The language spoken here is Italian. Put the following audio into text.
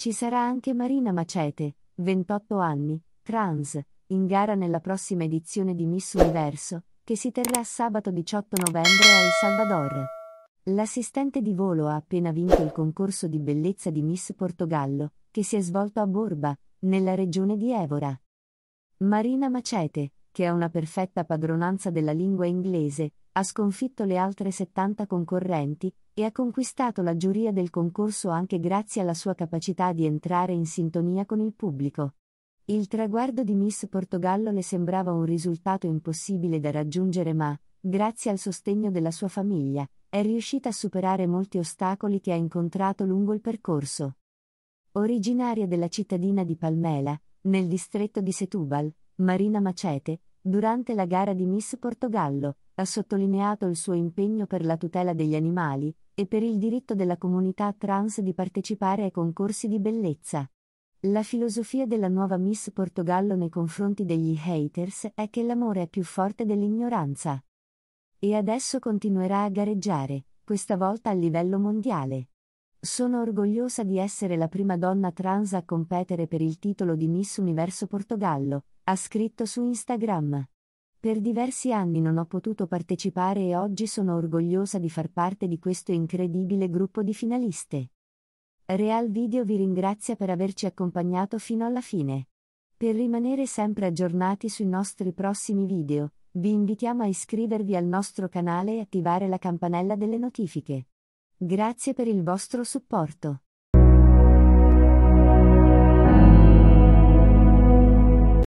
Ci sarà anche Marina Macete, 28 anni, trans, in gara nella prossima edizione di Miss Universo, che si terrà sabato 18 novembre a El Salvador. L'assistente di volo ha appena vinto il concorso di bellezza di Miss Portogallo, che si è svolto a Borba, nella regione di Evora. Marina Macete, che ha una perfetta padronanza della lingua inglese, ha sconfitto le altre 70 concorrenti e ha conquistato la giuria del concorso anche grazie alla sua capacità di entrare in sintonia con il pubblico. Il traguardo di Miss Portogallo le sembrava un risultato impossibile da raggiungere ma, grazie al sostegno della sua famiglia, è riuscita a superare molti ostacoli che ha incontrato lungo il percorso. Originaria della cittadina di Palmela, nel distretto di Setúbal, Marina Macete, Durante la gara di Miss Portogallo, ha sottolineato il suo impegno per la tutela degli animali e per il diritto della comunità trans di partecipare ai concorsi di bellezza. La filosofia della nuova Miss Portogallo nei confronti degli haters è che l'amore è più forte dell'ignoranza. E adesso continuerà a gareggiare, questa volta a livello mondiale. Sono orgogliosa di essere la prima donna trans a competere per il titolo di Miss Universo Portogallo, ha scritto su Instagram. Per diversi anni non ho potuto partecipare e oggi sono orgogliosa di far parte di questo incredibile gruppo di finaliste. Real Video vi ringrazia per averci accompagnato fino alla fine. Per rimanere sempre aggiornati sui nostri prossimi video, vi invitiamo a iscrivervi al nostro canale e attivare la campanella delle notifiche. Grazie per il vostro supporto.